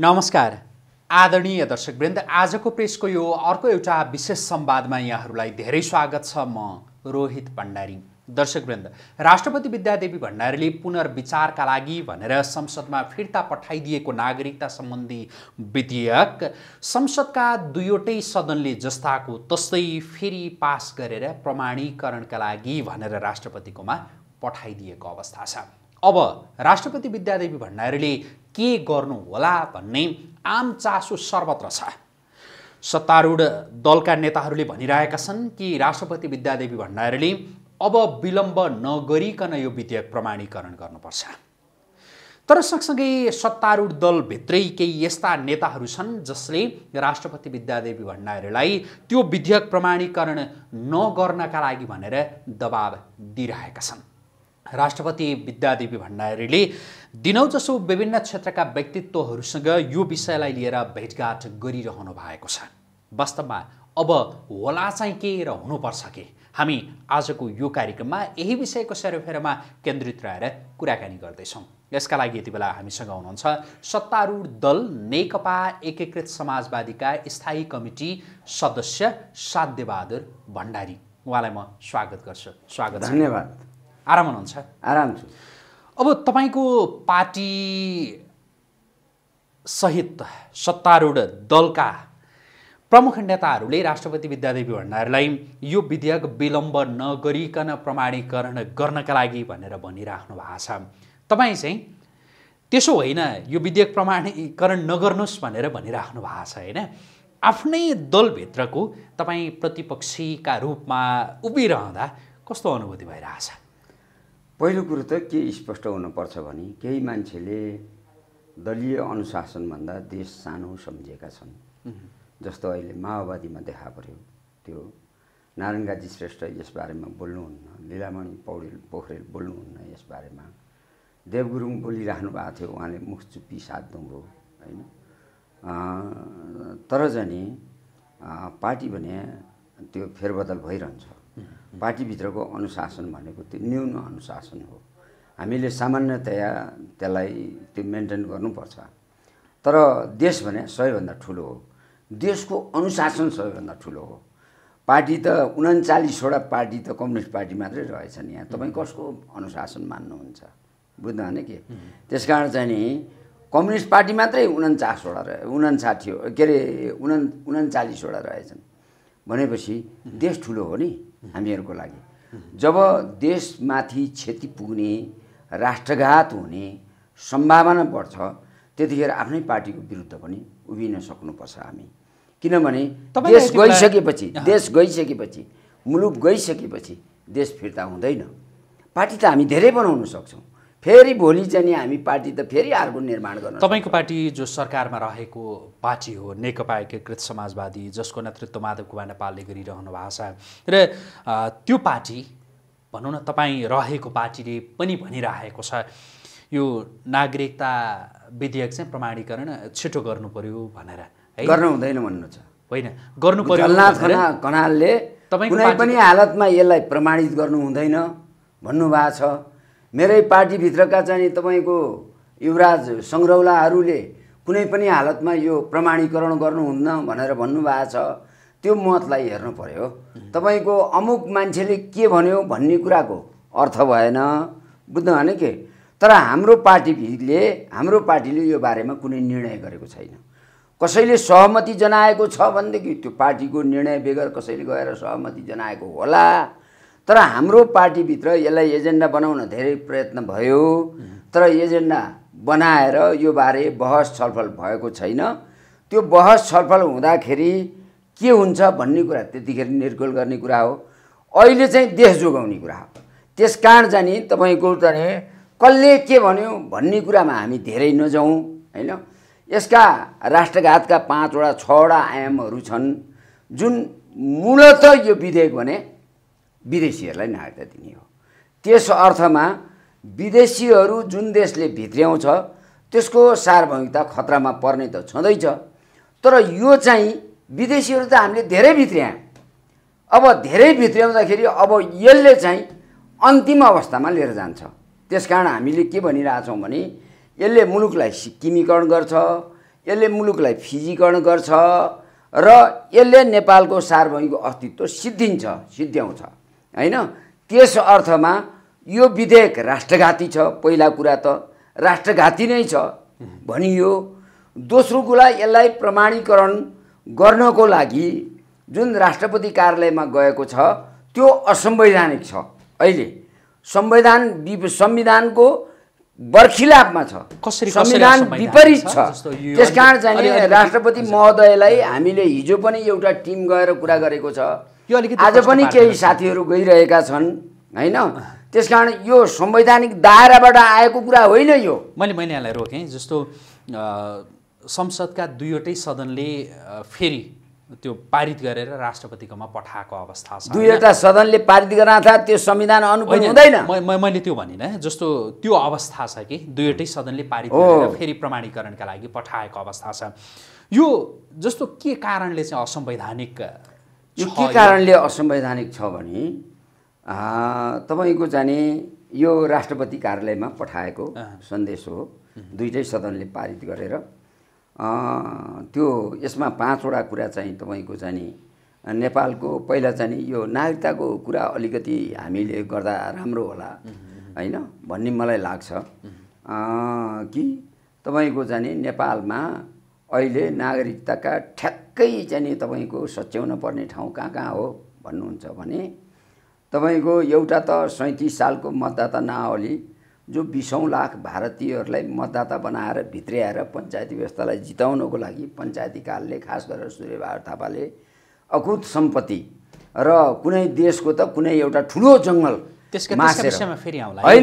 नमस्कार आदरणीय दर्शकवृन्द आजको प्रेसको यो अर्को एउटा विशेष संवादमा यहाँहरूलाई धेरै स्वागत छ म रोहित भण्डारी दर्शकवृन्द राष्ट्रपति विद्यादेवी भण्डारीले पुनर्विचारका लागि भनेर संसदमा फिर्ता पठाइदिएको नागरिकता सम्बन्धी विधेयक संसदका दुईवटै सदनले जस्ताको तस्तै फेरि पास गरेर प्रमाणीकरणका लागि भनेर राष्ट्रपतिकोमा पठाइदिएको अवस्था छ अब राष्ट्रपति विद्यादेवी भण्डारीले के गर्नु होला भन्ने आम चासो सर्वत्र छ सत्तारूढ दलका नेताहरूले भनिरहेका छन् कि राष्ट्रपति विद्यादेवी भण्डारीले अब विलम्ब नगरिकन यो विधेयक प्रमाणीकरण गर्नुपर्छ तर सँगसँगै सत्तारूढ दलभित्रै केही यस्ता नेताहरू छन् जसले राष्ट्रपति विद्यादेवी भण्डारीलाई त्यो विधेयक प्रमाणीकरण नगर्नका लागि भनेर दबाब दिइरहेका छन् राष्ट्रपति विद्यादेवी भण्डारीले दिनौ दिनौजसो विभिन्न क्षेत्रका व्यक्तित्वहरूसँग यो विषयलाई लिएर भेटघाट गरिरहनु भएको छ वास्तवमा अब होला चाहिँ के र हुनुपर्छ के हामी आजको यो कार्यक्रममा यही विषयको सेरोफेरोमा केन्द्रित रहेर कुराकानी गर्दैछौँ यसका लागि यति बेला हामीसँग हुनुहुन्छ सत्तारूढ दल नेकपा एकीकृत समाजवादीका स्थायी कमिटी सदस्य साध्यबहादुर भण्डारी उहाँलाई म स्वागत गर्छु स्वागत धन्यवाद आराम हुनुहुन्छ आराम छु अब तपाईँको पार्टी सहित सत्तारूढ दलका प्रमुख नेताहरूले राष्ट्रपति विद्यादेवी भण्डारीलाई यो विधेयक विलम्ब नगरिकन प्रमाणीकरण गर्नका लागि भनेर भनिराख्नु भएको छ तपाईँ चाहिँ त्यसो होइन यो विधेयक प्रमाणीकरण नगर्नुहोस् भनेर भनिराख्नु भएको छ होइन आफ्नै दलभित्रको तपाईँ प्रतिपक्षीका रूपमा उभिरहँदा कस्तो अनुभूति भइरहेछ पहिलो कुरो त के स्पष्ट हुनुपर्छ भने केही मान्छेले दलीय अनुशासनभन्दा देश सानो सम्झिएका छन् जस्तो अहिले माओवादीमा देखा पर्यो त्यो नारायण गाजी श्रेष्ठ यसबारेमा बोल्नुहुन्न लीलामणि पौडेल पोखरेल बोल्नुहुन्न यसबारेमा देवगुरुङ बोलिराख्नु भएको थियो उहाँले मुख चुप्पी साथ होइन तर जाने पार्टी भने त्यो फेरबदल भइरहन्छ पार्टीभित्रको अनुशासन भनेको त्यो न्यून अनुशासन हो हामीले सामान्यतया त्यसलाई त्यो मेन्टेन गर्नुपर्छ तर देश भने सबैभन्दा ठुलो हो देशको अनुशासन सबैभन्दा ठुलो हो पार्टी त उन्चालिसवटा पार्टी त कम्युनिस्ट पार्टी मात्रै रहेछन् यहाँ तपाईँ कसको अनुशासन मान्नुहुन्छ बुझ्नु भने के त्यस कारण चाहिँ नि कम्युनिस्ट पार्टी मात्रै उन्चासवटा रहे उन्साठी के अरे उना उन्चालिसवटा रहेछन् भनेपछि देश ठुलो हो नि हामीहरूको लागि जब देशमाथि क्षति पुग्ने राष्ट्रघात हुने सम्भावना बढ्छ त्यतिखेर आफ्नै पार्टीको विरुद्ध पनि उभिन सक्नुपर्छ हामी किनभने देश गइसकेपछि देश गइसकेपछि मुलुक गइसकेपछि देश फिर्ता हुँदैन पार्टी त हामी धेरै बनाउन सक्छौँ फेरि भोलि चाहिँ नि हामी पार्टी त फेरि अर्को निर्माण गर्नु तपाईँको पार्टी जो सरकारमा रहेको पार्टी हो नेकपा एकीकृत समाजवादी जसको नेतृत्व माधव कुमार नेपालले गरिरहनु भएको छ र त्यो पार्टी भनौँ न तपाईँ रहेको पार्टीले पनि भनिरहेको छ यो नागरिकता विधेयक चाहिँ प्रमाणीकरण छिटो गर्नु पर्यो भनेर है गर्नु हुँदैन भन्नु छ होइन गर्नु पर्यो कनालले कुनै पनि हालतमा यसलाई प्रमाणित गर्नु हुँदैन भन्नुभएको छ मेरै पार्टीभित्रका चाहिँ तपाईँको युवराज सङ्ग्रौलाहरूले कुनै पनि हालतमा यो प्रमाणीकरण गर्नुहुन्न भनेर भन्नुभएको छ त्यो मतलाई हेर्नु पर्यो तपाईँको अमुक मान्छेले के भन्यो भन्ने कुराको अर्थ भएन बुझ्नु भने के तर हाम्रो पार्टीले हाम्रो पार्टीले यो बारेमा कुनै निर्णय गरेको छैन कसैले सहमति जनाएको छ भनेदेखि त्यो पार्टीको निर्णय बेगर कसैले गएर सहमति जनाएको होला तर हाम्रो पार्टीभित्र यसलाई एजेन्डा बनाउन धेरै प्रयत्न भयो तर एजेन्डा बनाएर यो बारे बहस छलफल भएको छैन त्यो बहस छलफल हुँदाखेरि के हुन्छ भन्ने कुरा त्यतिखेर निर्गोल गर्ने कुरा हो अहिले चाहिँ देश जोगाउने कुरा हो त्यस कारण जाने तपाईँको चाहिँ कसले के भन्यो भन्ने कुरामा हामी धेरै नजाउँ होइन यसका राष्ट्रघातका पाँचवटा छवटा आयामहरू छन् जुन मूलत यो विधेयक भने विदेशीहरूलाई नागरिकता दिने हो त्यस अर्थमा विदेशीहरू जुन देशले भित्र्याउँछ त्यसको सार्वभौमिकता खतरामा पर्ने त छँदैछ तर यो चाहिँ विदेशीहरू त हामीले धेरै भित्र्यायौँ अब धेरै भित्र्याउँदाखेरि अब यसले चाहिँ अन्तिम अवस्थामा लिएर जान्छ त्यस कारण हामीले के भनिरहेछौँ भने यसले मुलुकलाई सिक्किमीकरण गर्छ यसले मुलुकलाई फिजीकरण गर्छ र यसले नेपालको सार्वभौमिक अस्तित्व सिद्धिन्छ सिद्ध्याउँछ होइन त्यस अर्थमा यो विधेयक राष्ट्रघाती छ पहिला कुरा त राष्ट्रघाती नै छ भनियो दोस्रो कुरा यसलाई प्रमाणीकरण गर्नको लागि जुन राष्ट्रपति कार्यालयमा गएको छ त्यो असंवैधानिक छ अहिले संविधान संविधानको बर्खिलापमा छ संविधान विपरीत छ त्यस कारण चाहिँ राष्ट्रपति महोदयलाई हामीले हिजो पनि एउटा टिम गएर कुरा गरेको छ यो अलिकति आज पनि केही साथीहरू गइरहेका छन् होइन त्यस कारण यो संवैधानिक दायराबाट आएको कुरा होइन यो मैले मैले यहाँलाई रोकेँ जस्तो संसदका दुईवटै सदनले फेरि त्यो पारित गरेर राष्ट्रपतिकोमा पठाएको अवस्था छ दुईवटा सदनले पारित गराउँदा त्यो संविधान अनुकूल हुँदैन मैले त्यो भनिनँ जस्तो त्यो अवस्था छ कि दुईवटै सदनले पारित गरेर फेरि प्रमाणीकरणका लागि पठाएको अवस्था छ यो जस्तो के कारणले चाहिँ असंवैधानिक यो के कारणले असंवैधानिक छ भने तपाईँको जाने यो राष्ट्रपति कार्यालयमा पठाएको सन्देश हो दुइटै सदनले पारित गरेर त्यो यसमा पाँचवटा कुरा चाहिँ तपाईँको जाने नेपालको पहिला चाहिँ यो नागरिकताको कुरा अलिकति हामीले गर्दा राम्रो होला होइन भन्ने मलाई लाग्छ कि तपाईँको जाने नेपालमा अहिले नागरिकताका ठ्याक ठ्याक्कै चाहिँ तपाईँको सच्याउन पर्ने ठाउँ कहाँ कहाँ हो भन्नुहुन्छ भने तपाईँको एउटा त सैँतिस सालको मतदाता नावली जो बिसौँ लाख भारतीयहरूलाई मतदाता बनाएर भित्र्याएर पञ्चायती व्यवस्थालाई जिताउनको लागि पञ्चायती कालले खास गरेर सूर्यबहादुर थापाले अकुत सम्पत्ति र कुनै देशको त कुनै एउटा ठुलो जङ्गल मैले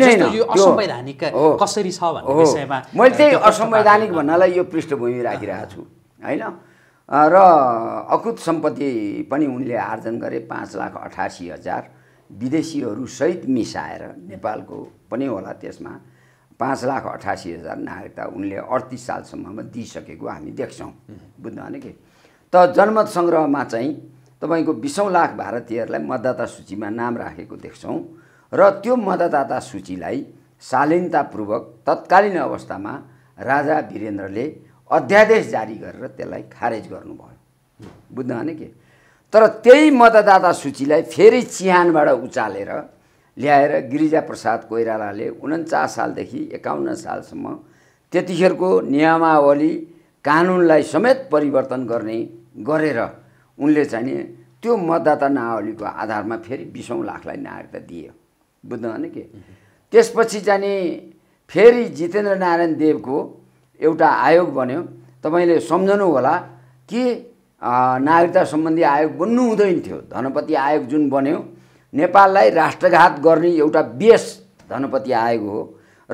त्यही असंवैधानिक भन्नालाई यो पृष्ठभूमि राखिरहेको छु होइन र अकुत सम्पत्ति पनि उनले आर्जन गरे पाँच लाख अठासी हजार विदेशीहरूसहित मिसाएर नेपालको पनि होला त्यसमा पाँच लाख अठासी हजार नागरिकता उनले अडतिस सालसम्ममा दिइसकेको हामी देख्छौँ बुझ्नु भने कि त जनमत सङ्ग्रहमा चाहिँ तपाईँको बिसौँ लाख भारतीयहरूलाई मतदाता सूचीमा नाम राखेको देख्छौँ र त्यो मतदाता सूचीलाई शालीनतापूर्वक तत्कालीन अवस्थामा राजा वीरेन्द्रले अध्यादेश जारी गरेर त्यसलाई खारेज गर्नुभयो बुझ्नु भने के तर त्यही मतदाता सूचीलाई फेरि चिहानबाट उचालेर ल्याएर गिरिजा प्रसाद कोइरालाले उन्चास सालदेखि एकाउन्न सालसम्म त्यतिखेरको नियमावली कानुनलाई समेत परिवर्तन गर्ने गरेर उनले चाहिँ नि त्यो मतदाता नावलीको आधारमा फेरि बिसौँ लाखलाई नागरिकता दियो बुझ्नु भने के त्यसपछि चाहिँ फेरि जितेन्द्र नारायण देवको एउटा आयोग बन्यो तपाईँले सम्झनु होला के नागरिकता सम्बन्धी आयोग बन्नु हुँदैन थियो धनपति आयोग जुन बन्यो नेपाललाई राष्ट्रघात गर्ने एउटा बेस धनपति आयोग हो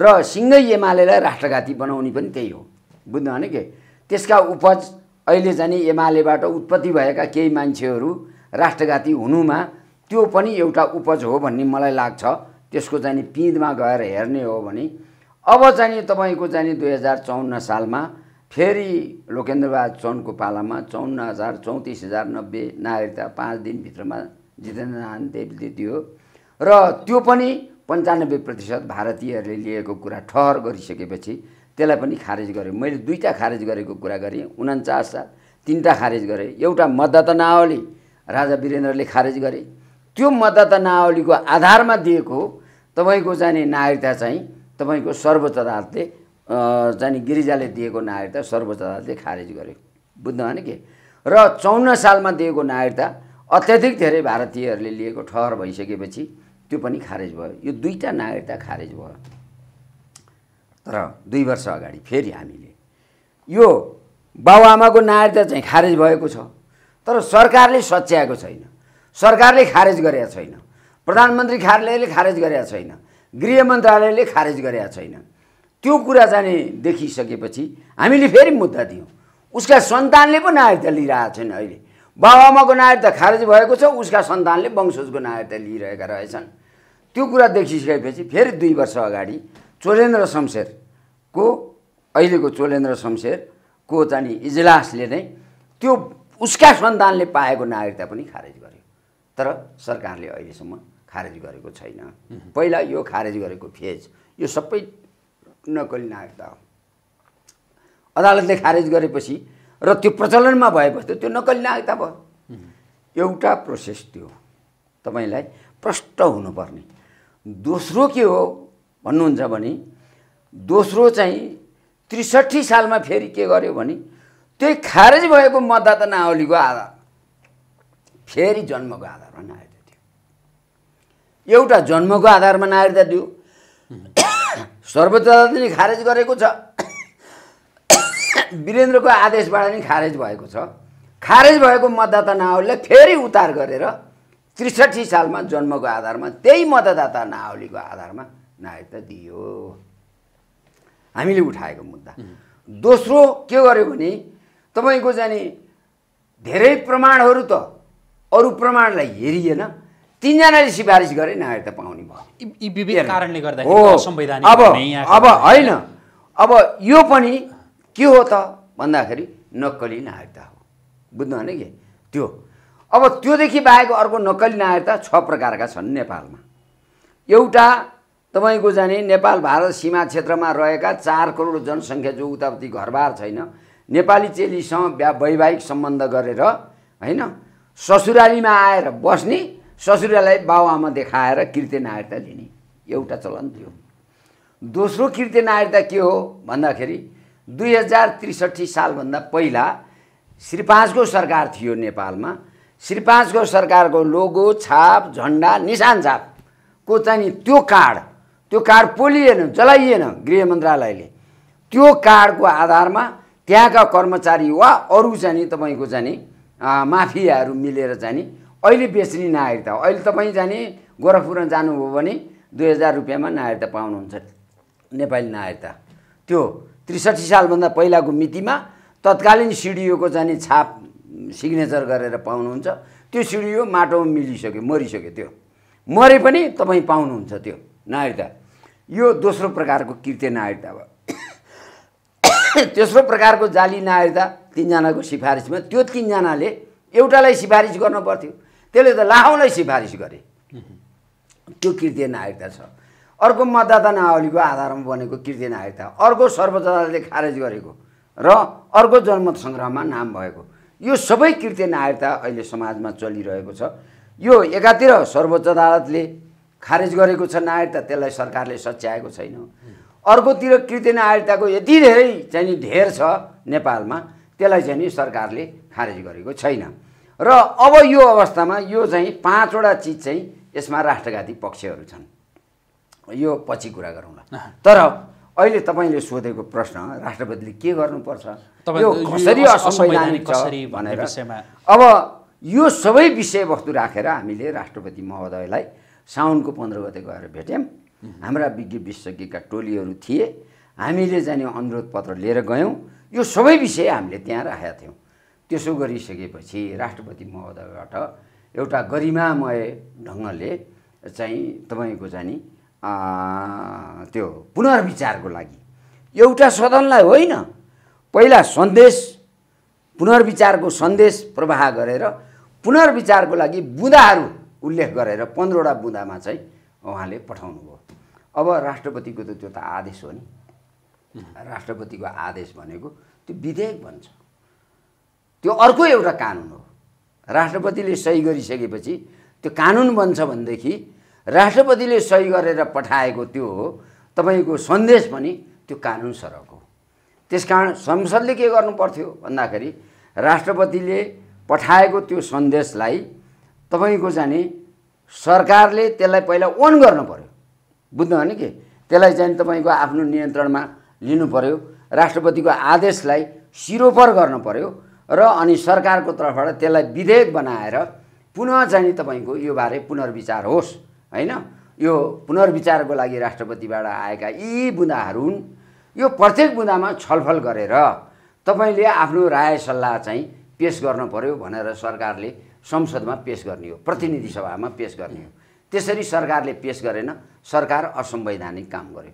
र सिँगै एमालेलाई राष्ट्रघाती बनाउने पनि त्यही हो बुझ्नु भने के त्यसका उपज अहिले जाने एमालेबाट उत्पत्ति भएका केही मान्छेहरू राष्ट्रघाती हुनुमा त्यो पनि एउटा उपज हो भन्ने मलाई लाग्छ त्यसको जाने पिँधमा गएर हेर्ने हो भने अब चाहिँ तपाईँको चाहिँ दुई हजार चौन्न सालमा फेरि लोकेन्द्रबहादुर चौनको पालामा चौन्न हजार चौतिस हजार नब्बे नागरिकता पाँच दिनभित्रमा जितेन्द्रनारायण देवले दियो र त्यो पनि पन्चानब्बे प्रतिशत भारतीयहरूले लिएको कुरा ठहर गरिसकेपछि त्यसलाई पनि खारेज गरेँ मैले दुईवटा खारेज गरेको कुरा गरेँ उन्चास साल तिनवटा खारेज गरेँ एउटा मतदाता नावली राजा वीरेन्द्रले खारेज गरे त्यो मतदाता नावलीको आधारमा दिएको तपाईँको जाने नागरिकता चाहिँ तपाईँको सर्वोच्च अदालतले जाने गिरिजाले दिएको नागरिकता सर्वोच्च अदालतले खारेज गर्यो बुझ्नु भने के र चौन्न सालमा दिएको नागरिकता अत्याधिक धेरै भारतीयहरूले लिएको ठहर भइसकेपछि त्यो पनि खारेज भयो यो दुईवटा नागरिकता खारेज भयो तर दुई वर्ष अगाडि फेरि हामीले यो बाबुआमाको नागरिकता चाहिँ खारेज भएको छ तर सरकारले सच्याएको छैन सरकारले खारेज गरेका छैन प्रधानमन्त्री कार्यालयले खारेज गरेका छैन गृह मन्त्रालयले खारेज गरेका छैन त्यो कुरा जाने देखिसकेपछि हामीले फेरि मुद्दा दियौँ उसका सन्तानले पो नागरिकता लिइरहेका छन् अहिले बाबाआमाको नागरिकता खारेज भएको छ उसका सन्तानले वंशजको नागरिकता लिइरहेका रहेछन् त्यो कुरा देखिसकेपछि फेरि दुई वर्ष अगाडि चोलेन्द्र शमशेरको अहिलेको चोलेन्द्र शमशेरको चाहिँ इजलासले नै त्यो उसका सन्तानले पाएको नागरिकता पनि खारेज गर्यो तर सरकारले अहिलेसम्म खारेज गरेको छैन पहिला यो खारेज गरेको फेज यो सबै नकली नागरिकता हो अदालतले खारेज गरेपछि र त्यो प्रचलनमा भएपछि त्यो नकली नागरिकता भयो एउटा प्रोसेस त्यो तपाईँलाई प्रष्ट हुनुपर्ने दोस्रो के हो भन्नुहुन्छ भने दोस्रो चाहिँ त्रिसठी सालमा फेरि के गर्यो भने त्यही खारेज भएको मतदाता नावलीको आधार फेरि जन्मको आधारमा आयो एउटा जन्मको आधारमा नागरिकता दियो सर्वोच्च अदालतले खारेज गरेको छ वीरेन्द्रको आदेशबाट नि खारेज भएको छ खारेज भएको मतदाता नावलीलाई फेरि उतार गरेर त्रिसठी सालमा जन्मको आधारमा त्यही मतदाता नावलीको आधारमा नागरिकता दियो हामीले उठाएको मुद्दा दोस्रो के गर्यो भने तपाईँको जाने धेरै प्रमाणहरू त अरू प्रमाणलाई हेरिएन तिनजनाले सिफारिस गरे नागरिकता पाउने भयो कारणले गर्दा अब अब होइन अब यो पनि के हो त भन्दाखेरि नक्कली नागरिकता हो बुझ्नु भने कि त्यो अब त्योदेखि बाहेक अर्को नक्कली नागरिकता छ प्रकारका छन् नेपालमा एउटा तपाईँको जाने नेपाल भारत सीमा क्षेत्रमा रहेका चार करोड जनसङ्ख्या जो उताउति घरबार छैन नेपाली चेलीसँग वैवाहिक सम्बन्ध गरेर होइन ससुरालीमा आएर बस्ने ससुरालाई बाबुआमा देखाएर कृत्य नागरिकता लिने एउटा चलन थियो दोस्रो कृत्य नागरिकता के हो भन्दाखेरि दुई हजार त्रिसठी सालभन्दा पहिला श्रीपाँचको सरकार थियो नेपालमा श्रीपाँचको सरकारको लोगो छाप झन्डा निशान छापको चाहिँ त्यो कार्ड त्यो कार्ड पोलिएन जलाइएन गृह मन्त्रालयले त्यो कार्डको आधारमा त्यहाँका कर्मचारी वा अरू चाहिँ तपाईँको चाहिँ माफियाहरू मिलेर चाहिँ अहिले बेच्ने नागरिकता अहिले तपाईँ जाने गोरखपुरमा जानुभयो भने दुई हजार रुपियाँमा नागरिकता पाउनुहुन्छ नेपाली नागरिकता त्यो त्रिसठी सालभन्दा पहिलाको मितिमा तत्कालीन सिडिओको जाने छाप सिग्नेचर गरेर पाउनुहुन्छ त्यो सिडिओ माटोमा मिलिसक्यो मरिसक्यो त्यो मरे पनि तपाईँ पाउनुहुन्छ त्यो नागरिकता यो दोस्रो प्रकारको कृत्य नागरिकता भयो तेस्रो प्रकारको जाली नागरिकता तिनजनाको सिफारिसमा त्यो तिनजनाले एउटालाई सिफारिस गर्नु पर्थ्यो त्यसले त लाखौँलाई सिफारिस गरे त्यो कृति नागरिकता छ अर्को मतदाता नावलीको आधारमा बनेको कृति नागरिकता अर्को सर्वोच्च अदालतले खारेज गरेको र अर्को जनमत सङ्ग्रहमा नाम भएको यो सबै कृति नागरिकता अहिले समाजमा चलिरहेको छ यो एकातिर सर्वोच्च अदालतले खारेज गरेको छ नागरिकता त्यसलाई सरकारले सच्याएको छैन अर्कोतिर कृत्य नागरिकताको यति धेरै चाहिँ ढेर छ नेपालमा त्यसलाई चाहिँ नि सरकारले खारेज गरेको छैन र अब यो अवस्थामा यो चाहिँ पाँचवटा चिज चाहिँ यसमा राष्ट्रघाती पक्षहरू छन् यो पछि कुरा गरौँला तर अहिले तपाईँले सोधेको प्रश्न राष्ट्रपतिले के गर्नुपर्छ यो कसरी असंवैधानिक छ भनेर अब यो सबै विषयवस्तु राखेर हामीले राष्ट्रपति महोदयलाई साउनको पन्ध्र गते गएर भेट्यौँ हाम्रा विज्ञ विशेषज्ञका टोलीहरू थिए हामीले जाने अनुरोध पत्र लिएर गयौँ यो सबै विषय हामीले त्यहाँ राखेका थियौँ त्यसो गरिसकेपछि राष्ट्रपति महोदयबाट एउटा गरिमामय ढङ्गले चाहिँ तपाईँको जाने त्यो पुनर्विचारको लागि एउटा सदनलाई होइन पहिला सन्देश पुनर्विचारको सन्देश प्रवाह गरेर पुनर्विचारको लागि बुँदाहरू उल्लेख गरेर पन्ध्रवटा बुँदामा चाहिँ उहाँले पठाउनुभयो अब राष्ट्रपतिको त त्यो त आदेश हो नि राष्ट्रपतिको आदेश भनेको त्यो विधेयक भन्छ त्यो अर्को एउटा कानुन हो राष्ट्रपतिले सही गरिसकेपछि त्यो कानुन बन्छ भनेदेखि राष्ट्रपतिले सही गरेर पठाएको त्यो हो तपाईँको सन्देश पनि त्यो कानुन सरक हो त्यस कारण संसदले के गर्नु पर्थ्यो भन्दाखेरि राष्ट्रपतिले पठाएको त्यो सन्देशलाई तपाईँको जाने सरकारले त्यसलाई पहिला ओन गर्नु पऱ्यो बुझ्नुभयो भने के त्यसलाई चाहिँ तपाईँको आफ्नो नियन्त्रणमा लिनु पऱ्यो राष्ट्रपतिको आदेशलाई सिरोपर गर्नु पऱ्यो र अनि सरकारको तर्फबाट त्यसलाई विधेयक बनाएर पुनः चाहिँ तपाईँको यो बारे पुनर्विचार होस् होइन यो पुनर्विचारको लागि राष्ट्रपतिबाट आएका यी बुँदाहरू हुन् यो प्रत्येक बुँदामा छलफल गरेर तपाईँले आफ्नो राय सल्लाह चाहिँ पेस गर्नु पऱ्यो भनेर सरकारले संसदमा पेस गर्ने हो प्रतिनिधि सभामा पेस गर्ने हो त्यसरी सरकारले पेस गरेन सरकार असंवैधानिक काम गर्यो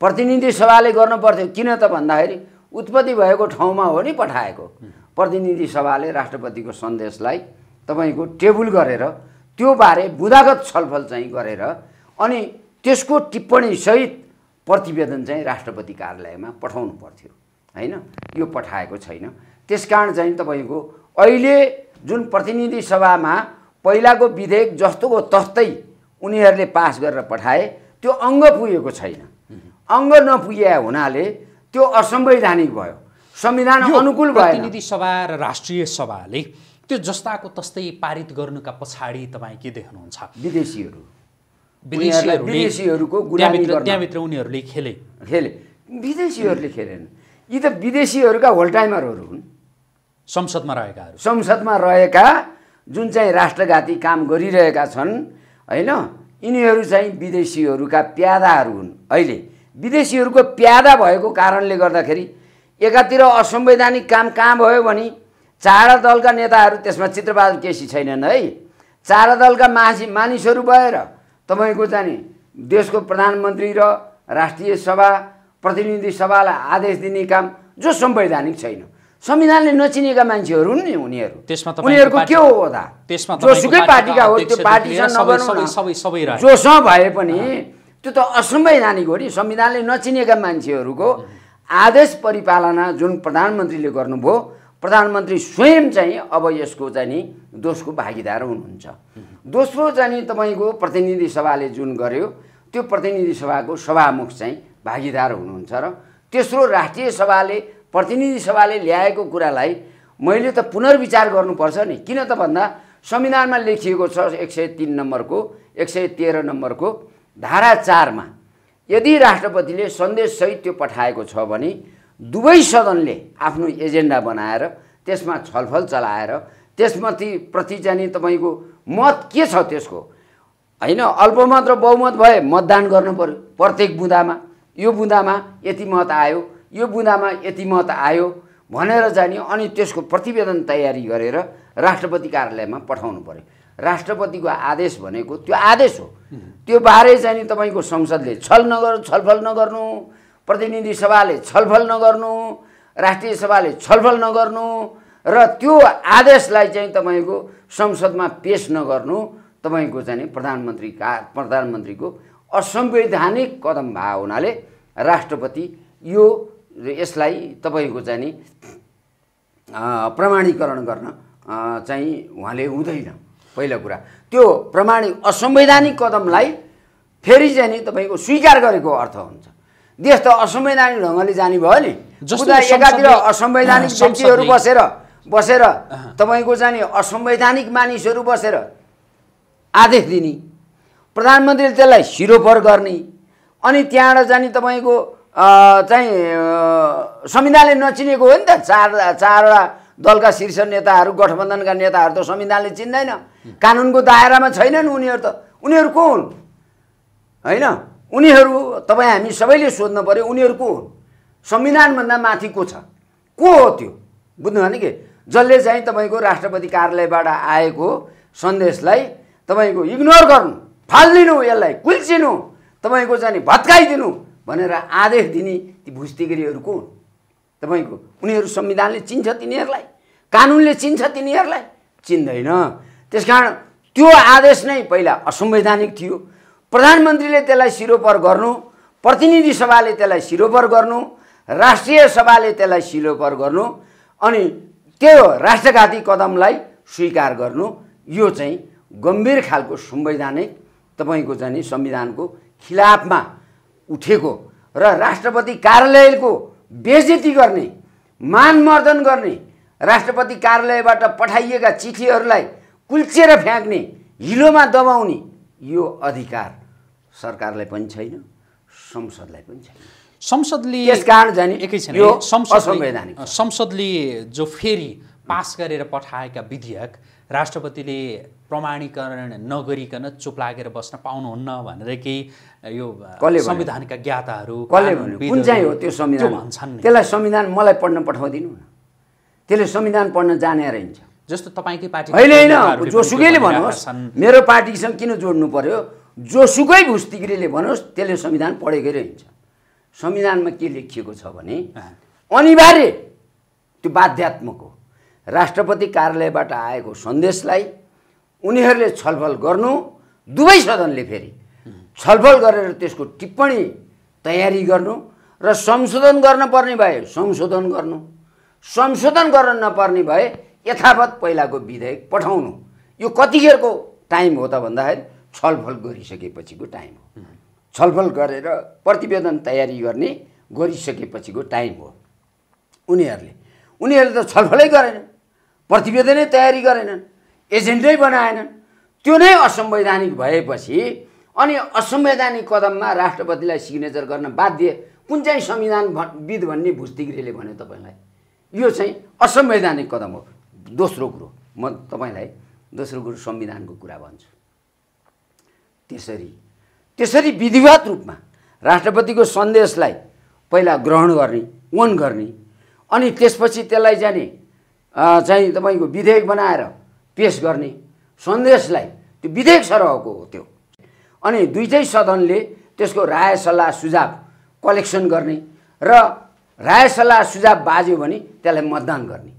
प्रतिनिधि सभाले गर्नु पर्थ्यो किन त भन्दाखेरि उत्पत्ति भएको ठाउँमा हो नि पठाएको प्रतिनिधि सभाले राष्ट्रपतिको सन्देशलाई तपाईँको टेबुल गरेर त्यो बारे बुदागत छलफल चाहिँ गरेर अनि त्यसको टिप्पणीसहित प्रतिवेदन चाहिँ राष्ट्रपति कार्यालयमा पठाउनु पर्थ्यो होइन यो पठाएको छैन त्यस कारण चाहिँ तपाईँको अहिले जुन प्रतिनिधि सभामा पहिलाको विधेयक जस्तोको तस्तै उनीहरूले पास गरेर पठाए त्यो अङ्ग पुगेको छैन अङ्ग नपुगे हुनाले त्यो असंवैधानिक भयो संविधान अनुकूल प्रतिनिधि सभा र राष्ट्रिय सभाले त्यो जस्ताको तस्तै पारित गर्नुका पछाडि तपाईँ के देख्नुहुन्छ विदेशीहरू विदेशीहरूको त्यहाँभित्र उनीहरूले खेले खेले विदेशीहरूले खेलेन यी त विदेशीहरूका होल्टाइमरहरू हुन् संसदमा रहेकाहरू संसदमा रहेका जुन चाहिँ राष्ट्रघाती काम गरिरहेका छन् होइन यिनीहरू चाहिँ विदेशीहरूका प्यादाहरू हुन् अहिले विदेशीहरूको प्यादा भएको कारणले गर्दाखेरि एकातिर असंवैधानिक काम कहाँ भयो भने चारा दलका नेताहरू त्यसमा चित्रबहादुर केसी छैनन् है चारा दलका मासी मानिसहरू भएर तपाईँको चाहिँ देशको प्रधानमन्त्री र राष्ट्रिय सभा प्रतिनिधि सभालाई आदेश दिने काम जो संवैधानिक छैन संविधानले नचिनेका मान्छेहरू नि उनीहरू उनीहरूको के हो होला जोसुकै पार्टीका हो त्यो पार्टी जोसँग भए पनि त्यो त असंवैधानिक हो नि संविधानले नचिनेका मान्छेहरूको आदेश परिपालना जुन प्रधानमन्त्रीले गर्नुभयो प्रधानमन्त्री स्वयं चाहिँ अब यसको चाहिँ नि दोषको भागीदार हुनुहुन्छ दोस्रो चाहिँ नि तपाईँको प्रतिनिधि सभाले जुन गर्यो त्यो प्रतिनिधि सभाको सभामुख चाहिँ भागीदार हुनुहुन्छ र तेस्रो राष्ट्रिय सभाले प्रतिनिधि सभाले ल्याएको कुरालाई मैले त पुनर्विचार गर्नुपर्छ नि किन त भन्दा संविधानमा लेखिएको छ एक सय तिन नम्बरको एक सय तेह्र नम्बरको धारा चारमा यदि राष्ट्रपतिले सन्देशसहित त्यो पठाएको छ भने दुवै सदनले आफ्नो एजेन्डा बनाएर त्यसमा छलफल चलाएर त्यसमाथि प्रति जाने तपाईँको मत के छ त्यसको होइन अल्पमत र बहुमत भए मतदान गर्नु पऱ्यो प्रत्येक बुँदामा यो बुँदामा यति मत आयो यो बुँदामा यति मत आयो भनेर जाने अनि त्यसको प्रतिवेदन तयारी गरेर राष्ट्रपति कार्यालयमा पठाउनु पऱ्यो राष्ट्रपतिको आदेश भनेको त्यो आदेश हो त्यो बारे चाहिँ नि तपाईँको संसदले छल नगर छलफल नगर्नु प्रतिनिधि सभाले छलफल नगर्नु राष्ट्रिय सभाले छलफल नगर्नु र त्यो आदेशलाई चाहिँ तपाईँको संसदमा पेस नगर्नु तपाईँको चाहिँ प्रधानमन्त्री का प्रधानमन्त्रीको असंवैधानिक कदम भएको हुनाले राष्ट्रपति यो यसलाई तपाईँको चाहिँ प्रमाणीकरण गर्न चाहिँ उहाँले हुँदैन पहिलो कुरा त्यो प्रमाणिक असंवैधानिक कदमलाई फेरि चाहिँ नि तपाईँको स्वीकार गरेको अर्थ हुन्छ देश त असंवैधानिक ढङ्गले जाने भयो नि एकातिर असंवैधानिक व्यक्तिहरू बसेर बसेर तपाईँको चाहिँ नि असंवैधानिक मानिसहरू बसेर आदेश दिने प्रधानमन्त्रीले त्यसलाई सिरोफर गर्ने अनि त्यहाँबाट जाने तपाईँको चाहिँ संविधानले नचिनेको हो नि त चार चारवटा दलका शीर्ष नेताहरू गठबन्धनका नेताहरू त संविधानले चिन्दैन कानुनको दायरामा छैनन् उनीहरू त उनीहरू को हुन् होइन उनीहरू तपाईँ हामी सबैले सोध्नु पऱ्यो उनीहरू को हुन् संविधानभन्दा माथि को छ को हो त्यो बुझ्नु भने कि जसले चाहिँ तपाईँको राष्ट्रपति कार्यालयबाट आएको सन्देशलाई तपाईँको इग्नोर गर्नु फालिदिनु यसलाई कुल्चिनु तपाईँको चाहिँ भत्काइदिनु भनेर आदेश दिने ती भुस्तिगिरीहरू को हुन् तपाईँको उनीहरू संविधानले चिन्छ तिनीहरूलाई कानुनले चिन्छ तिनीहरूलाई चिन्दैन त्यस कारण त्यो आदेश नै पहिला असंवैधानिक थियो प्रधानमन्त्रीले त्यसलाई सिरोपर गर्नु प्रतिनिधि सभाले त्यसलाई सिरोपर गर्नु राष्ट्रिय सभाले त्यसलाई सिरोपर गर्नु अनि त्यो राष्ट्रघाती कदमलाई स्वीकार गर्नु यो चाहिँ गम्भीर खालको संवैधानिक तपाईँको चाहिँ संविधानको खिलाफमा उठेको र राष्ट्रपति कार्यालयको बेजेती गर्ने मानमर्दन गर्ने राष्ट्रपति कार्यालयबाट पठाइएका चिठीहरूलाई कुल्चेर फ्याँक्ने हिलोमा दबाउने यो अधिकार सरकारलाई पनि छैन संसदलाई पनि छैन संसदले कारण जाने एकै छैन यो संसद संसदले जो फेरि पास गरेर पठाएका विधेयक राष्ट्रपतिले प्रमाणीकरण नगरिकन चुप लागेर बस्न पाउनुहुन्न भनेर केही यो संविधानका ज्ञाताहरू कसले कुन चाहिँ हो त्यो संविधान भन्छन् त्यसलाई संविधान मलाई पढ्न पठाउदिनु न त्यसले संविधान पढ्न जाने रहन्छ जस्तो तपाईँकै पार्टी होइन होइन जोसुकैले भन्नुहोस् मेरो पार्टीसँग किन जोड्नु पर्यो जोसुकै भुस्तिग्रीले भन्नुहोस् त्यसले संविधान पढेकै रहन्छ संविधानमा के लेखिएको छ भने अनिवार्य त्यो बाध्यात्मक हो राष्ट्रपति कार्यालयबाट आएको सन्देशलाई उनीहरूले छलफल गर्नु दुवै सदनले फेरि छलफल गरेर त्यसको टिप्पणी तयारी गर्नु र संशोधन गर्न पर्ने भए संशोधन गर्नु संशोधन गर्न नपर्ने भए यथावत पहिलाको विधेयक पठाउनु यो कतिखेरको टाइम हो त भन्दाखेरि छलफल गरिसकेपछिको टाइम हो छलफल गरेर प्रतिवेदन तयारी गर्ने गरिसकेपछिको टाइम हो उनीहरूले उनीहरूले त छलफलै गरेनन् प्रतिवेदनै तयारी गरेनन् एजेन्डै बनाएनन् त्यो नै असंवैधानिक भएपछि अनि असंवैधानिक कदममा राष्ट्रपतिलाई सिग्नेचर गर्न बाध्य कुन चाहिँ संविधान विद भन्ने भुस्तिगिरीले भन्यो तपाईँलाई यो चाहिँ असंवैधानिक कदम हो दोस्रो कुरो म तपाईँलाई दोस्रो कुरो संविधानको कुरा भन्छु त्यसरी त्यसरी विधिवत रूपमा राष्ट्रपतिको सन्देशलाई पहिला ग्रहण गर्ने वन गर्ने अनि त्यसपछि त्यसलाई जाने चाहिँ तपाईँको विधेयक बनाएर पेस गर्ने सन्देशलाई त्यो विधेयक सरहको हो त्यो अनि दुईटै सदनले त्यसको राय सल्लाह सुझाव कलेक्सन गर्ने र राय सल्लाह सुझाव बाज्यो भने त्यसलाई मतदान गर्ने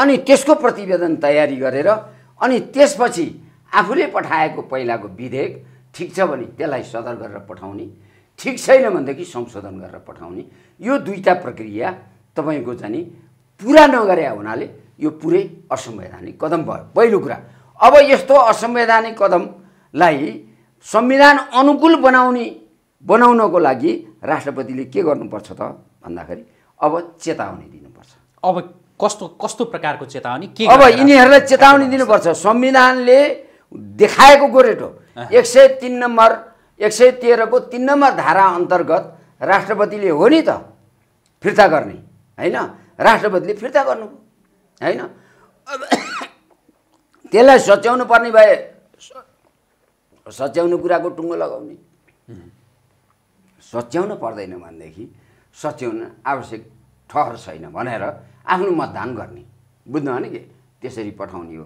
अनि त्यसको प्रतिवेदन तयारी गरेर अनि त्यसपछि आफूले पठाएको पहिलाको विधेयक ठिक छ भने त्यसलाई सदर गरेर पठाउने ठिक छैन भनेदेखि संशोधन गरेर पठाउने यो दुईवटा प्रक्रिया तपाईँको जाने पुरा नगरे हुनाले यो पुरै असंवैधानिक कदम भयो पहिलो कुरा अब यस्तो असंवैधानिक कदमलाई संविधान अनुकूल बनाउने बनाउनको लागि राष्ट्रपतिले के गर्नुपर्छ त भन्दाखेरि अब चेतावनी दिनुपर्छ अब कस्तो कस्तो प्रकारको चेतावनी के अब यिनीहरूलाई चेतावनी दिनुपर्छ संविधानले देखाएको गोरेटो एक सय तिन नम्बर एक सय तेह्रको तिन नम्बर धारा अन्तर्गत राष्ट्रपतिले हो नि त फिर्ता गर्ने होइन राष्ट्रपतिले फिर्ता गर्नु होइन त्यसलाई सच्याउनु पर्ने भए सच्याउने कुराको टुङ्गो लगाउने सच्याउन पर्दैन भनेदेखि सच्याउन आवश्यक ठहर छैन भनेर आफ्नो मतदान गर्ने बुझ्नु भने कि त्यसरी पठाउने हो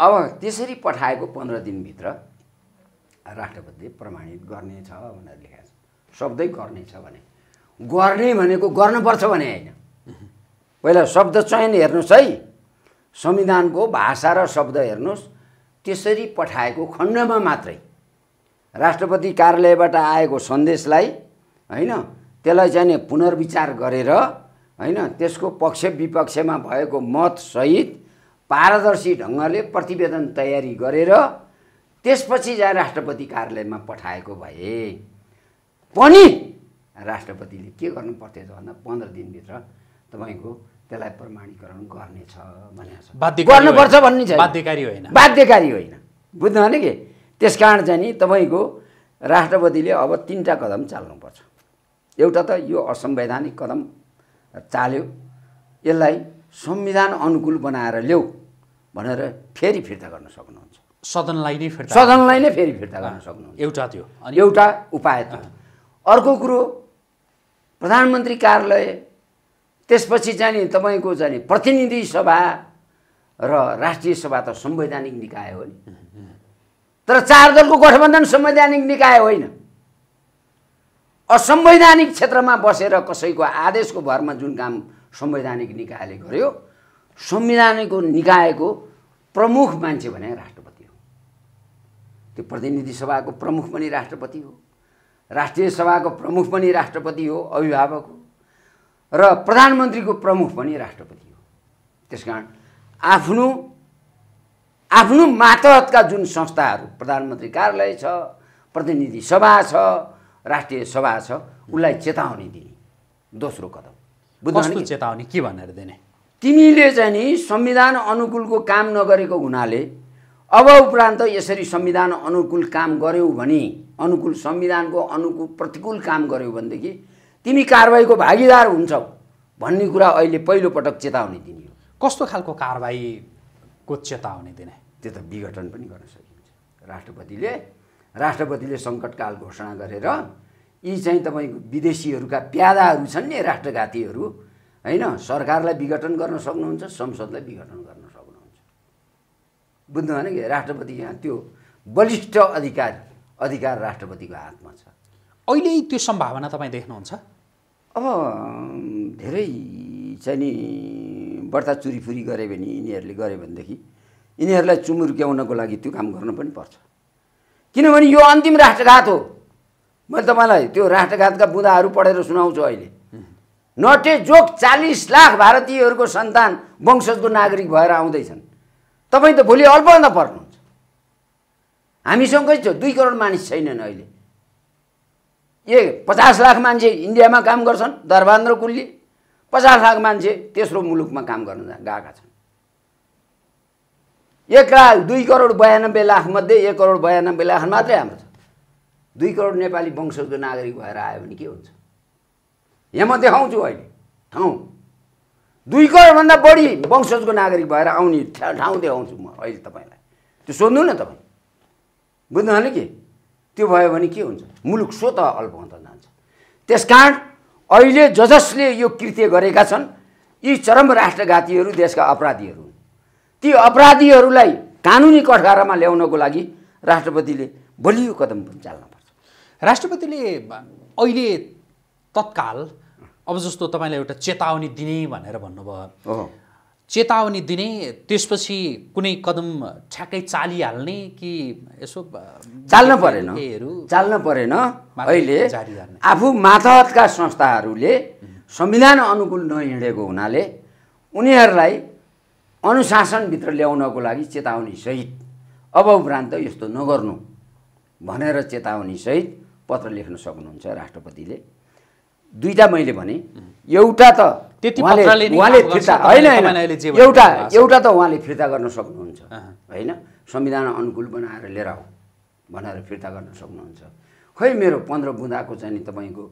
अब त्यसरी पठाएको पन्ध्र दिनभित्र राष्ट्रपतिले प्रमाणित गर्नेछ भनेर लेखा छ शब्दै गर्नेछ भने गर्ने भनेको गर्नुपर्छ भने होइन पहिला शब्द चयन हेर्नुहोस् है संविधानको भाषा र शब्द हेर्नुहोस् त्यसरी पठाएको खण्डमा मात्रै राष्ट्रपति कार्यालयबाट आएको सन्देशलाई होइन त्यसलाई चाहिँ पुनर्विचार गरेर होइन त्यसको पक्ष विपक्षमा भएको मतसहित पारदर्शी ढङ्गले प्रतिवेदन तयारी गरेर त्यसपछि जहाँ राष्ट्रपति कार्यालयमा पठाएको भए पनि राष्ट्रपतिले के गर्नु पर्थ्यो त भन्दा पन्ध्र दिनभित्र तपाईँको त्यसलाई प्रमाणीकरण गर्नेछ भने गर्नुपर्छ भन्ने बाध्यकारी होइन बाध्यकारी होइन बुझ्नु भने कि त्यस कारण चाहिँ नि तपाईँको राष्ट्रपतिले अब तिनवटा कदम चाल्नुपर्छ एउटा त यो असंवैधानिक कदम चाल्यो यसलाई संविधान अनुकूल बनाएर ल्याऊ भनेर फेरि फिर्ता गर्न सक्नुहुन्छ सदनलाई नै फिर्ता सदनलाई नै फेरि फिर्ता गर्न सक्नुहुन्छ एउटा त्यो एउटा उपाय त्यो अर्को कुरो प्रधानमन्त्री कार्यालय त्यसपछि चाहिँ नि तपाईँको चाहिँ नि प्रतिनिधि सभा र राष्ट्रिय सभा त संवैधानिक निकाय हो नि तर चार दलको गठबन्धन संवैधानिक निकाय होइन असंवैधानिक क्षेत्रमा बसेर कसैको आदेशको भरमा जुन काम संवैधानिक निकायले गर्यो संवैधानिक निकायको प्रमुख मान्छे भने राष्ट्रपति हो त्यो प्रतिनिधि सभाको प्रमुख पनि राष्ट्रपति हो राष्ट्रिय सभाको प्रमुख पनि राष्ट्रपति हो अभिभावक हो र प्रधानमन्त्रीको प्रमुख पनि राष्ट्रपति हो त्यस कारण आफ्नो आफ्नो मातहतका जुन संस्थाहरू प्रधानमन्त्री कार्यालय छ प्रतिनिधि सभा छ राष्ट्रिय सभा छ उसलाई चेतावनी दिने दोस्रो कदम बुझ्नु चेतावनी के भनेर दिने तिमीले चाहिँ नि संविधान अनुकूलको काम नगरेको हुनाले अब उपरान्त यसरी संविधान अनुकूल काम गऱ्यौ भने अनुकूल संविधानको अनुकूल प्रतिकूल काम गऱ्यौ भनेदेखि तिमी कारवाहीको भागीदार हुन्छौ भन्ने कुरा अहिले पहिलोपटक चेतावनी दिने हो कस्तो खालको कारवाहीको चेतावनी दिने त्यो त विघटन पनि गर्न सकिन्छ राष्ट्रपतिले राष्ट्रपतिले सङ्कटकाल घोषणा गरेर यी चाहिँ तपाईँको विदेशीहरूका प्यादाहरू छन् नि राष्ट्रघातीहरू होइन सरकारलाई विघटन गर्न सक्नुहुन्छ संसदलाई विघटन गर्न सक्नुहुन्छ बुझ्नु भएन कि राष्ट्रपति यहाँ त्यो बलिष्ठ अधिकार अधिकार राष्ट्रपतिको हातमा छ अहिले त्यो सम्भावना तपाईँ देख्नुहुन्छ अब धेरै चाहिँ नि बढ्ता चुरीफुरी गरे भने यिनीहरूले गरे भनेदेखि यिनीहरूलाई चुमुर्क्याउनको लागि त्यो काम गर्न पनि पर्छ किनभने यो अन्तिम राष्ट्रघात हो मैले तपाईँलाई त्यो राष्ट्रघातका बुदाहरू पढेर सुनाउँछु अहिले नटे जोक चालिस लाख भारतीयहरूको सन्तान वंशजको नागरिक भएर आउँदैछन् तपाईँ त भोलि अल्पभन्दा पर्नुहुन्छ हामीसँगै छ दुई करोड मानिस छैनन् अहिले ए पचास लाख मान्छे इन्डियामा काम गर्छन् र कुल्ली पचास लाख मान्छे तेस्रो मुलुकमा काम गर्न गएका छन् एक लाख दुई करोड बयानब्बे लाखमध्ये एक करोड बयानब्बे लाख मात्रै हाम्रो छ दुई करोड नेपाली वंशजको नागरिक भएर आयो भने के हुन्छ यहाँ म देखाउँछु अहिले ठाउँ दुई करोडभन्दा बढी वंशजको नागरिक भएर आउने ठाउँ देखाउँछु म अहिले तपाईँलाई त्यो सोध्नु न तपाईँ बुझ्नु कि त्यो भयो भने के हुन्छ मुलुक स्वत अल्पहुँदा जान्छ त्यस कारण अहिले ज जसले यो कृत्य गरेका छन् यी चरम राष्ट्रघातीहरू देशका अपराधीहरू हुन् ती अपराधीहरूलाई कानुनी कठघारामा ल्याउनको लागि राष्ट्रपतिले बलियो कदम चाल्नुपर्छ राष्ट्रपतिले अहिले तत्काल अब जस्तो तपाईँलाई एउटा चेतावनी दिने भनेर भन्नुभयो चेतावनी दिने त्यसपछि कुनै कदम ठ्याक्कै चालिहाल्ने कि यसो चाल्न परेन चाल्न परेन अहिले आफू मातहतका संस्थाहरूले संविधान अनुकूल नहिँडेको हुनाले उनीहरूलाई अनुशासनभित्र ल्याउनको लागि चेतावनीसहित अब उपरान्त यस्तो नगर्नु भनेर चेतावनी सहित पत्र लेख्न सक्नुहुन्छ राष्ट्रपतिले दुईवटा मैले भने एउटा त उहाँले फिर्ता होइन होइन एउटा एउटा त उहाँले फिर्ता गर्न सक्नुहुन्छ होइन संविधान अनुकूल बनाएर लिएर आऊ भनेर फिर्ता गर्न सक्नुहुन्छ खै मेरो पन्ध्र बुँदाको चाहिँ नि तपाईँको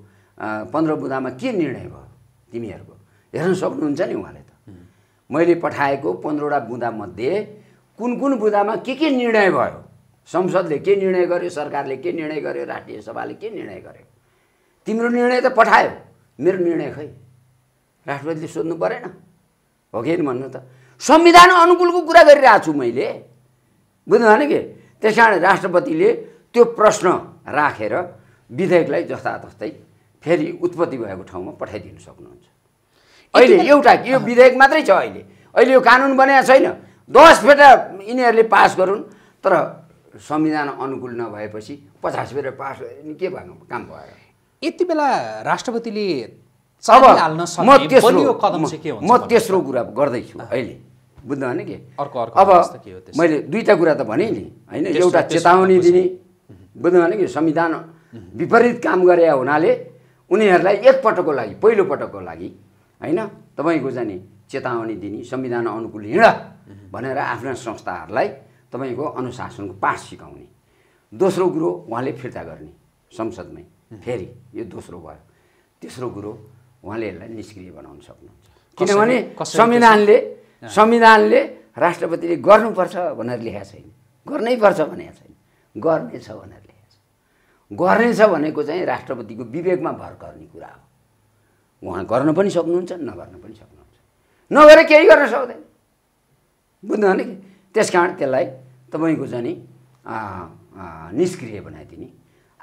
पन्ध्र बुँदामा के निर्णय भयो तिमीहरूको हेर्न सक्नुहुन्छ नि उहाँले त मैले पठाएको पन्ध्रवटा बुँदामध्ये कुन कुन बुँदामा के के निर्णय भयो संसदले के निर्णय गर्यो सरकारले के निर्णय गर्यो राष्ट्रिय सभाले के निर्णय गर्यो तिम्रो निर्णय त पठायो मेरो निर्णय खै राष्ट्रपतिले सोध्नु परेन हो कि भन्नु त संविधान अनुकूलको कुरा गरिरहेको छु मैले बुझ्नु भएन कि त्यस कारण राष्ट्रपतिले त्यो प्रश्न राखेर विधेयकलाई जस्तातस्तै फेरि उत्पत्ति भएको ठाउँमा पठाइदिनु सक्नुहुन्छ अहिले एउटा यो विधेयक मात्रै छ अहिले अहिले यो कानुन बनाएको छैन फेटा यिनीहरूले पास गरून् तर संविधान अनुकूल नभएपछि फेटा पास गरे नि के भएन काम भयो यति बेला राष्ट्रपतिले अब म तेस्रो म तेस्रो कुरा गर्दैछु अहिले बुझ्नु भने कि अर्को अर्को अब मैले दुईवटा कुरा त भने नि होइन एउटा चेतावनी दिने बुझ्नु भने कि संविधान विपरीत काम गरे हुनाले उनीहरूलाई एकपटकको लागि पहिलोपटकको लागि होइन तपाईँको जाने चेतावनी दिने संविधान अनुकूल हिँड भनेर आफ्ना संस्थाहरूलाई तपाईँको अनुशासनको पाठ सिकाउने दोस्रो कुरो उहाँले फिर्ता गर्ने संसदमै फेरि यो दोस्रो भयो तेस्रो कुरो उहाँले यसलाई निष्क्रिय बनाउन सक्नुहुन्छ किनभने संविधानले संविधानले राष्ट्रपतिले गर्नुपर्छ भनेर लेखाएको छैन गर्नैपर्छ पर्छ भनेको छैन गर्नेछ भनेर लेखेको छ गर्नेछ भनेको चाहिँ राष्ट्रपतिको विवेकमा भर गर्ने कुरा हो उहाँ गर्न पनि सक्नुहुन्छ नगर्न पनि सक्नुहुन्छ नगरेर केही गर्न सक्दैन बुझ्नु भने त्यस कारण त्यसलाई तपाईँको चाहिँ निष्क्रिय बनाइदिने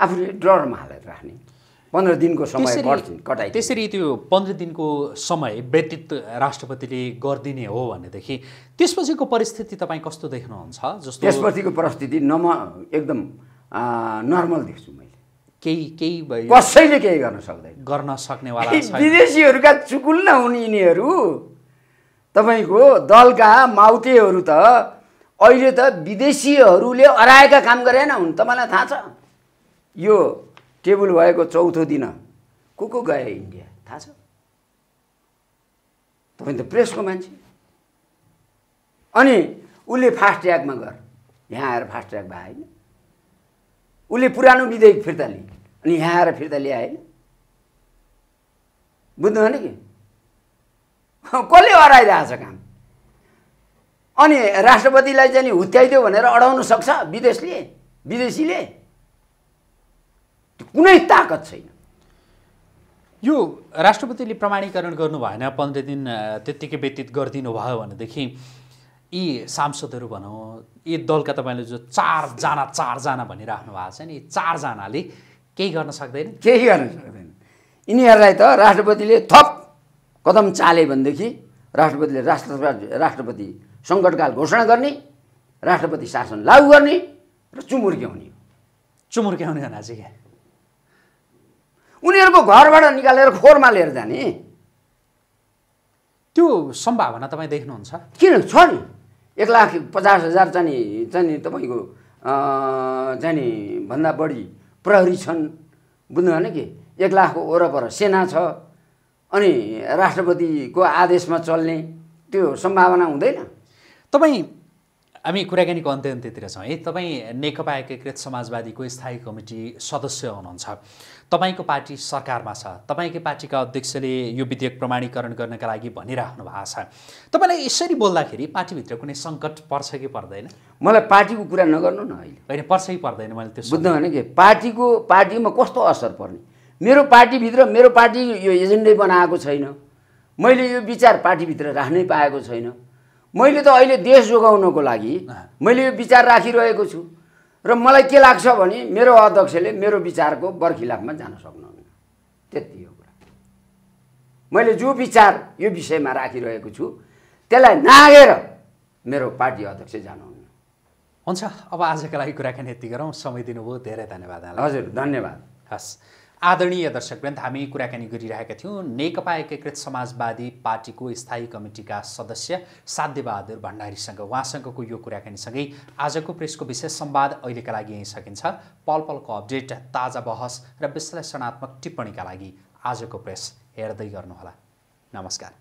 आफूले ड्रमा हालेर राख्ने पन्ध्र दिनको समय कटाइ त्यसरी त्यो पन्ध्र दिनको समय व्यतीत राष्ट्रपतिले गरिदिने हो भनेदेखि त्यसपछिको परिस्थिति तपाईँ कस्तो देख्नुहुन्छ जस्तो त्यसपछिको परिस्थिति नम एकदम नर्मल देख्छु मैले केही केही भयो कसैले केही गर्न सक्दैन गर्न सक्ने विदेशीहरूका न हुन् यिनीहरू तपाईँको दलका माउतेहरू त अहिले त विदेशीहरूले अराएका काम गरेन हुन् तपाईँलाई थाहा छ यो टेबल भएको चौथो दिन को को गए इन्डिया थाहा छ तपाईँ त प्रेसको मान्छे अनि उसले फास्ट ट्र्याकमा गर यहाँ आएर फास्ट ट्र्याक भए होइन उसले पुरानो विधेयक फिर्ता लिए अनि यहाँ आएर फिर्ता ल्याए होइन बुझ्नुभयो कि कसले छ काम अनि राष्ट्रपतिलाई चाहिँ नि हुत्याइदियो भनेर अडाउन सक्छ विदेशले विदेशीले कुनै ताकत छैन यो राष्ट्रपतिले प्रमाणीकरण गर्नु भएन पन्ध्र दिन त्यत्तिकै व्यतीत गरिदिनु भयो भनेदेखि यी सांसदहरू भनौँ यी दलका तपाईँले जो चारजना चारजना भनिराख्नु भएको छ नि यी चारजनाले केही गर्न सक्दैन केही गर्न सक्दैन यिनीहरूलाई त राष्ट्रपतिले थप कदम चाले भनेदेखि राष्ट्रपतिले राष्ट्र राष्ट्रपति सङ्कटकाल घोषणा गर्ने राष्ट्रपति शासन लागू गर्ने र चुमुर्क्याउने चुमुर्क्याउने भनेर क्या उनीहरूको घरबाट निकालेर खोरमा लिएर जाने त्यो सम्भावना तपाईँ देख्नुहुन्छ किन छ नि एक लाख पचास हजार चाहिँ नि चाहिँ नि तपाईँको चाहिँ नि भन्दा बढी प्रहरी छन् बुझ्नुभयो भने कि एक लाखको वरपर सेना छ अनि राष्ट्रपतिको आदेशमा चल्ने त्यो सम्भावना हुँदैन तपाईँ हामी कुराकानीको अन्त्य अन्त्यतिर छौँ है तपाईँ नेकपा एकीकृत समाजवादीको स्थायी कमिटी सदस्य हुनुहुन्छ तपाईँको पार्टी सरकारमा छ तपाईँकै पार्टीका अध्यक्षले यो विधेयक प्रमाणीकरण गर्नका लागि भनिराख्नु भएको छ तपाईँलाई यसरी बोल्दाखेरि पार्टीभित्र कुनै सङ्कट पर्छ कि पर्दैन मलाई पार्टीको कुरा नगर्नु न अहिले होइन पर्छ कि पर्दैन मैले त्यो बुझ्नु भने कि पार्टीको पार्टीमा कस्तो असर पर्ने मेरो पार्टीभित्र मेरो पार्टी यो एजेन्डै बनाएको छैन मैले यो विचार पार्टीभित्र राख्नै पाएको छैन मैले त अहिले देश जोगाउनको लागि मैले यो विचार राखिरहेको छु र मलाई के लाग्छ भने मेरो अध्यक्षले मेरो विचारको बर्खिलाफमा जान सक्नुहुन्न त्यति हो कुरा मैले जो विचार यो विषयमा राखिरहेको छु त्यसलाई नागेर मेरो पार्टी अध्यक्ष जानुहुन्न हुन्छ अब आजको लागि कुराकानी यति गरौँ समय दिनुभयो धेरै धन्यवाद हजुर धन्यवाद हस् आदरणीय दर्शकवृन्द हामी कुराकानी गरिरहेका थियौँ नेकपा एकीकृत समाजवादी पार्टीको स्थायी कमिटिका सदस्य साध्यबहादुर भण्डारीसँग उहाँसँगको यो कुराकानीसँगै आजको प्रेसको विशेष संवाद अहिलेका लागि यहीँ सकिन्छ पल पलको अपडेट ताजा बहस र विश्लेषणात्मक टिप्पणीका लागि आजको प्रेस हेर्दै गर्नुहोला नमस्कार